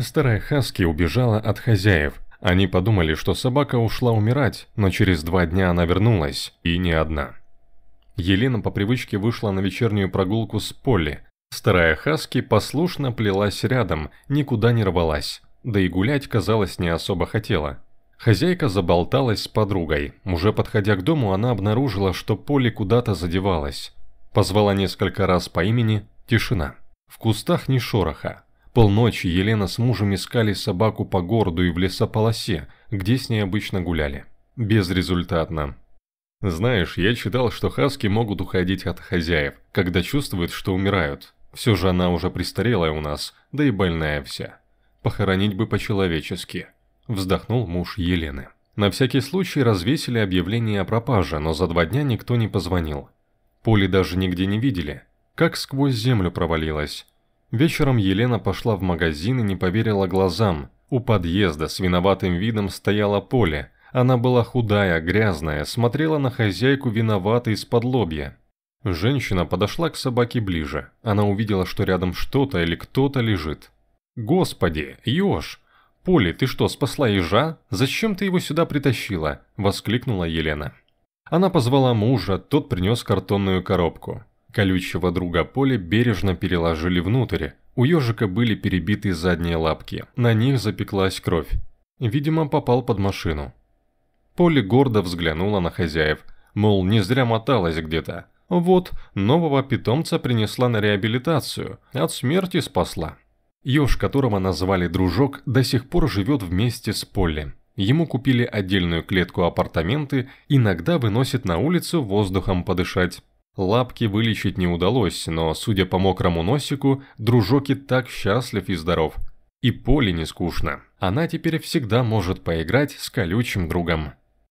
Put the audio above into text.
Старая Хаски убежала от хозяев. Они подумали, что собака ушла умирать, но через два дня она вернулась, и не одна. Елена по привычке вышла на вечернюю прогулку с Полли. Старая Хаски послушно плелась рядом, никуда не рвалась, да и гулять, казалось, не особо хотела. Хозяйка заболталась с подругой. Уже подходя к дому, она обнаружила, что Полли куда-то задевалась. Позвала несколько раз по имени «Тишина». В кустах ни шороха, Полночи Елена с мужем искали собаку по городу и в лесополосе, где с ней обычно гуляли. Безрезультатно. Знаешь, я читал, что хаски могут уходить от хозяев, когда чувствуют, что умирают. Все же она уже престарелая у нас, да и больная вся. Похоронить бы по-человечески. Вздохнул муж Елены. На всякий случай развесили объявление о пропаже, но за два дня никто не позвонил. Поле даже нигде не видели. Как сквозь землю провалилась? Вечером Елена пошла в магазин и не поверила глазам. У подъезда с виноватым видом стояло поле. Она была худая, грязная, смотрела на хозяйку виновато из-под лобья. Женщина подошла к собаке ближе. Она увидела, что рядом что-то или кто-то лежит. «Господи, еж! Поле, ты что, спасла ежа? Зачем ты его сюда притащила?» – воскликнула Елена. Она позвала мужа, тот принес картонную коробку. Колючего друга Поли бережно переложили внутрь. У ежика были перебиты задние лапки. На них запеклась кровь. Видимо, попал под машину. Поли гордо взглянула на хозяев. Мол, не зря моталась где-то. Вот, нового питомца принесла на реабилитацию. От смерти спасла. Ёж, которого назвали «дружок», до сих пор живет вместе с Полли. Ему купили отдельную клетку-апартаменты, иногда выносит на улицу воздухом подышать. Лапки вылечить не удалось, но, судя по мокрому носику, дружок и так счастлив и здоров. И Поле не скучно. Она теперь всегда может поиграть с колючим другом.